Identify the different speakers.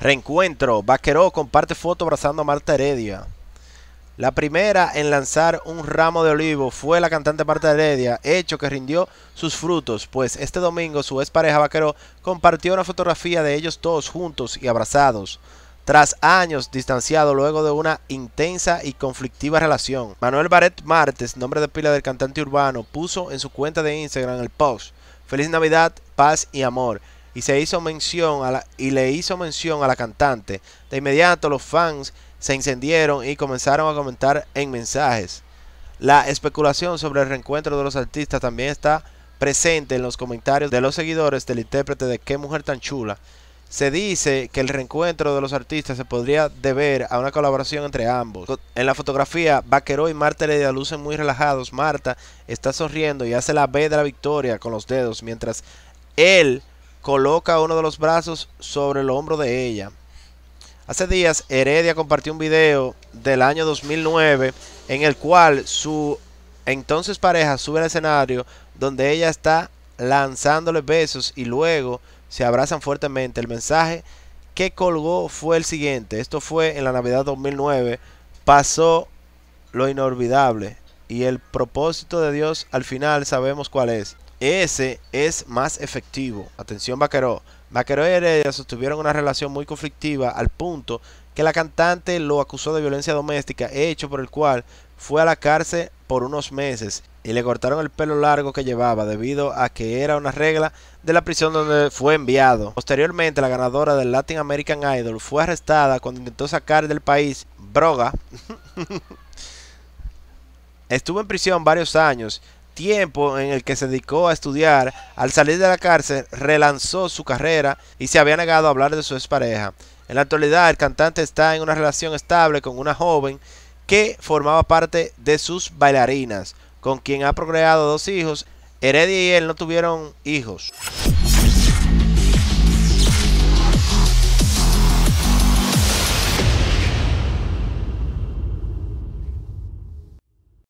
Speaker 1: Reencuentro. Vaqueró comparte foto abrazando a Marta Heredia. La primera en lanzar un ramo de olivo fue la cantante Marta Heredia, hecho que rindió sus frutos, pues este domingo su pareja Vaqueró compartió una fotografía de ellos todos juntos y abrazados. Tras años distanciado luego de una intensa y conflictiva relación, Manuel Barret Martes, nombre de pila del cantante urbano, puso en su cuenta de Instagram el post Feliz Navidad, paz y amor y hizo mención a y le hizo mención a la cantante. De inmediato los fans se encendieron y comenzaron a comentar en mensajes. La especulación sobre el reencuentro de los artistas también está presente en los comentarios de los seguidores del intérprete de Qué mujer tan chula. Se dice que el reencuentro de los artistas se podría deber a una colaboración entre ambos. En la fotografía, Vaquero y Marta a luces muy relajados. Marta está sonriendo y hace la B de la victoria con los dedos, mientras él coloca uno de los brazos sobre el hombro de ella. Hace días Heredia compartió un video del año 2009 en el cual su entonces pareja sube al escenario donde ella está lanzándole besos y luego se abrazan fuertemente. El mensaje que colgó fue el siguiente. Esto fue en la Navidad 2009. Pasó lo inolvidable y el propósito de Dios al final sabemos cuál es. Ese es más efectivo. Atención, Vaqueró. Vaqueró y Heredia sostuvieron una relación muy conflictiva al punto que la cantante lo acusó de violencia doméstica, hecho por el cual fue a la cárcel por unos meses y le cortaron el pelo largo que llevaba debido a que era una regla de la prisión donde fue enviado. Posteriormente, la ganadora del Latin American Idol fue arrestada cuando intentó sacar del país Broga. Estuvo en prisión varios años tiempo en el que se dedicó a estudiar, al salir de la cárcel relanzó su carrera y se había negado a hablar de su expareja. En la actualidad el cantante está en una relación estable con una joven que formaba parte de sus bailarinas, con quien ha procreado dos hijos. Heredia y él no tuvieron hijos.